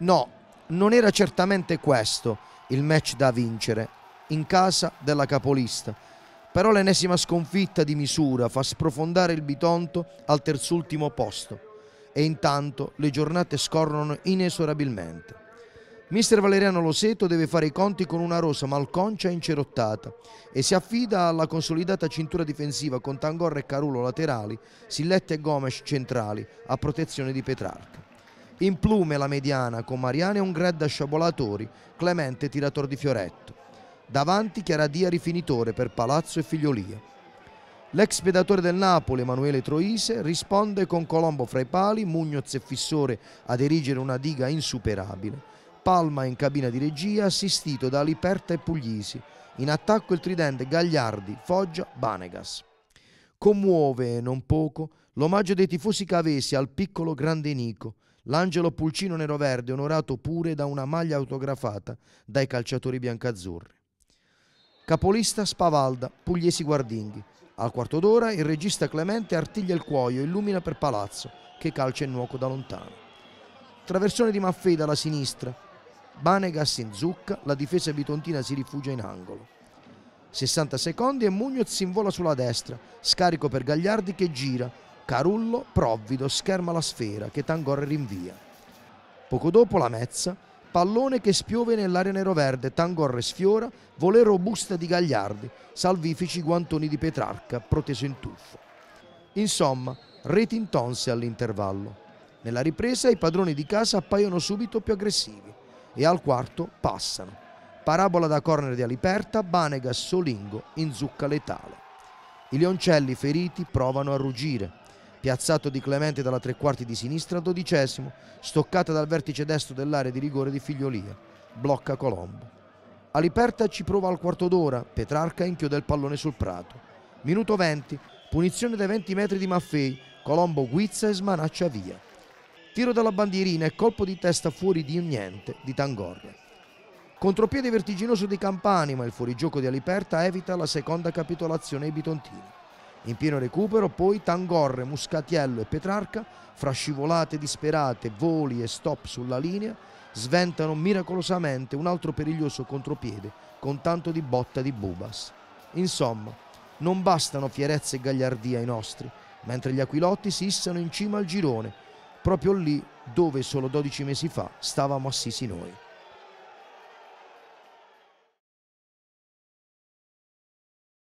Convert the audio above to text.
No, non era certamente questo il match da vincere, in casa della capolista. Però l'ennesima sconfitta di misura fa sprofondare il Bitonto al terzultimo posto e intanto le giornate scorrono inesorabilmente. Mister Valeriano Loseto deve fare i conti con una rosa malconcia e incerottata e si affida alla consolidata cintura difensiva con Tangorra e Carulo laterali, Sillette e Gomes centrali a protezione di Petrarca. In plume la mediana con Mariane e un gredda sciabolatori, Clemente tirator di fioretto. Davanti Chiaradia rifinitore per Palazzo e Figliolia. L'ex pedatore del Napoli, Emanuele Troise, risponde con Colombo fra i pali, Mugnoz e Fissore ad erigere una diga insuperabile. Palma in cabina di regia, assistito da Liperta e Puglisi. In attacco il tridente Gagliardi, Foggia, Banegas. Commuove, non poco, l'omaggio dei tifosi cavesi al piccolo grande Nico, L'angelo pulcino nero-verde, onorato pure da una maglia autografata dai calciatori biancazzurri. Capolista Spavalda, Pugliesi Guardinghi. Al quarto d'ora il regista Clemente artiglia il cuoio, illumina per Palazzo, che calcia il nuoco da lontano. Traversone di Maffei dalla sinistra. Banegas in zucca, la difesa bitontina si rifugia in angolo. 60 secondi e Mugnoz si invola sulla destra, scarico per Gagliardi che gira, Carullo, Provvido scherma la sfera che Tangor rinvia. Poco dopo la mezza, pallone che spiove nell'area neroverde, Tangor sfiora, volée robusta di Gagliardi, salvifici guantoni di Petrarca, proteso in tuffo. Insomma, reti intonse all'intervallo. Nella ripresa i padroni di casa appaiono subito più aggressivi e al quarto passano. Parabola da corner di Aliperta, Banega Solingo in zucca letale. I leoncelli feriti provano a ruggire, piazzato di Clemente dalla tre quarti di sinistra al dodicesimo, stoccata dal vertice destro dell'area di rigore di Figliolia, blocca Colombo. Aliperta ci prova al quarto d'ora, Petrarca inchioda il pallone sul prato. Minuto 20, punizione dai 20 metri di Maffei, Colombo guizza e smanaccia via. Tiro dalla bandierina e colpo di testa fuori di niente di Tangorra. Contropiede vertiginoso di Campani, ma il fuorigioco di Aliperta evita la seconda capitolazione ai bitontini. In pieno recupero poi Tangorre, Muscatiello e Petrarca, fra scivolate disperate, voli e stop sulla linea, sventano miracolosamente un altro periglioso contropiede con tanto di botta di Bubas. Insomma, non bastano fierezza e gagliardia ai nostri, mentre gli aquilotti si issano in cima al girone, proprio lì dove solo 12 mesi fa stavamo assisi noi.